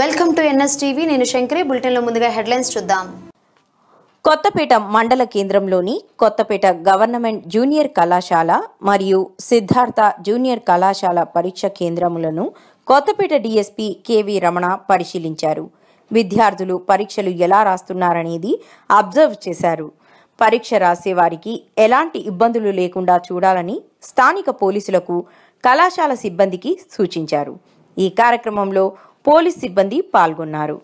welcome to NS TV నేను శంకరి బులెటిన్లో ముందుగా హెడ్లైన్స్ చూద్దాం కొత్తపేట మండల కేంద్రంలోని కొత్తపేట గవర్నమెంట్ జూనియర్ కళాశాల మరియు సిద్ధార్థ జూనియర్ కళాశాల పరీక్ష కేంద్రములను కొత్తపేట డీఎస్పీ కేవీ రమణ పరిశీలించారు విద్యార్థులు పరీక్షలు ఎలా రాస్తున్నారనేది అబ్జర్వ్ చేశారు పరీక్ష రాసేవారికి ఎలాంటి ఇబ్బందులు లేకుండా చూడాలని స్థానిక పోలీసులకు కళాశాల సిబ్బందికి సూచించారు ఈ కార్యక్రమంలో పోలీస్ సిబ్బంది పాల్గొన్నారు